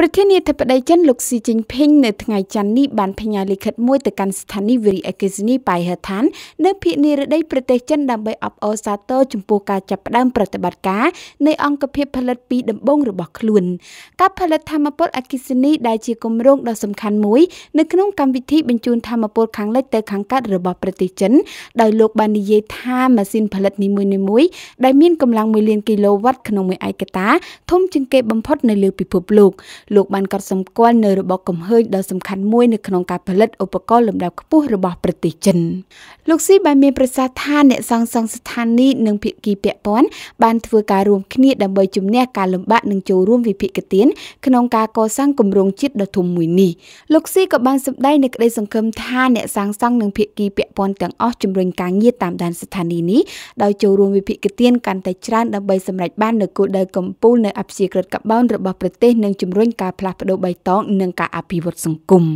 ប្រធានាធិបតីចិនលោកស៊ីជីនភីងនៅថ្ងៃច័ន្ទនេះបានផ្ញើលិខិតមួយទៅកាន់ស្ថានីយ៍វិរិយអកេសនីបៃហឺឋាននៅភូមិនិរដីប្រទេសចិនដើម្បីអបអរសាទរចំពោះការចាប់ផ្ដើមប្រតិបត្តិការនៃអង្គភាពផលិតពីដំបងរបស់ខ្លួន ការផលិតធម្មពលអកេសនីដែលជាគម្រោងដ៏សំខាន់មួយនៅក្នុងកម្មវិធីបញ្ជូនធម្មពលខាងលិចទៅខាងកើតរបស់ប្រទេសចិនដោយលោកបាននិយាយថាម៉ាស៊ីនផលិតនីមួយៗដែលមានកម្លាំង1លានគីឡូវ៉ាត់ក្នុងមួយឯកតាធំជាងគេបំផុតនៅលើពិភពលោកលោកបានកត់សម្គាល់នៅរបបកំហើញដ៏សំខាន់មួយនៅក្នុងការផលិតឧបករណ៍លំដាប់ខ្ពស់របស់ប្រទេសចិនលោកស៊ីបានមានប្រសាសន៍ថាអ្នកសង់សង់ស្ថានីយ៍និងភាគីពាក់ព័ន្ធបានធ្វើការរួមគ្នាដើម្បីជំនះការលំបាកនិងចូលរួមវិភាគទានក្នុងការកសាងគម្រោងជាតិដ៏ធំមួយនេះលោកស៊ីក៏បានសម្ដែងនៅក្តីសង្ឃឹមថាអ្នកសាងសង់និងភាគីពាក់ព័ន្ធទាំងអស់ជំរុញការងារតាមដានស្ថានីយ៍នេះដោយចូលរួមវិភាគទានកាន់តែច្រើនដើម្បីសម្រេចបាននូវគោលដៅកំពូលនៅអព្យាក្រឹតកាបោនរបស់ប្រទេសនិងជំរុញការផ្លាស់ប្ដូរបៃតងនិងការអភិវឌ្ឍសង្គម។